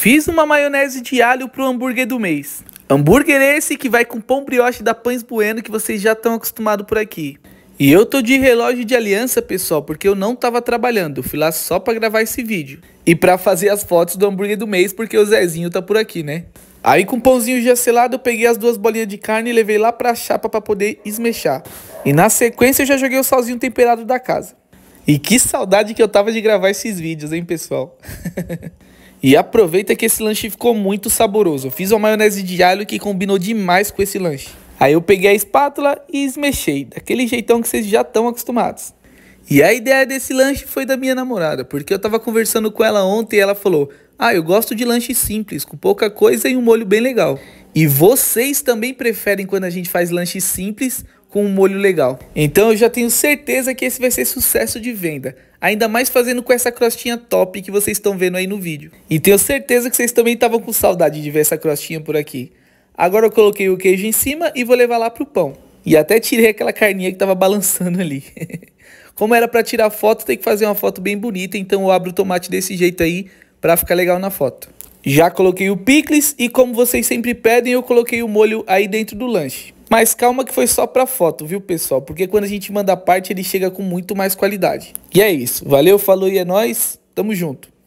Fiz uma maionese de alho pro hambúrguer do mês. Hambúrguer esse que vai com pão brioche da Pães Bueno que vocês já estão acostumados por aqui. E eu tô de relógio de aliança, pessoal, porque eu não tava trabalhando. Fui lá só para gravar esse vídeo. E para fazer as fotos do hambúrguer do mês, porque o Zezinho tá por aqui, né? Aí com o pãozinho já selado, eu peguei as duas bolinhas de carne e levei lá pra chapa para poder esmechar. E na sequência eu já joguei o salzinho temperado da casa. E que saudade que eu tava de gravar esses vídeos, hein, pessoal? E aproveita que esse lanche ficou muito saboroso. Eu fiz uma maionese de alho que combinou demais com esse lanche. Aí eu peguei a espátula e esmechei, daquele jeitão que vocês já estão acostumados. E a ideia desse lanche foi da minha namorada, porque eu estava conversando com ela ontem e ela falou: Ah, eu gosto de lanche simples, com pouca coisa e um molho bem legal. E vocês também preferem quando a gente faz lanche simples com um molho legal. Então eu já tenho certeza que esse vai ser sucesso de venda. Ainda mais fazendo com essa crostinha top que vocês estão vendo aí no vídeo. E tenho certeza que vocês também estavam com saudade de ver essa crostinha por aqui. Agora eu coloquei o queijo em cima e vou levar lá pro pão. E até tirei aquela carninha que estava balançando ali. Como era para tirar foto, tem que fazer uma foto bem bonita, então eu abro o tomate desse jeito aí para ficar legal na foto. Já coloquei o picles e como vocês sempre pedem, eu coloquei o molho aí dentro do lanche. Mas calma que foi só para foto, viu, pessoal? Porque quando a gente manda parte, ele chega com muito mais qualidade. E é isso. Valeu, falou e é nóis. Tamo junto.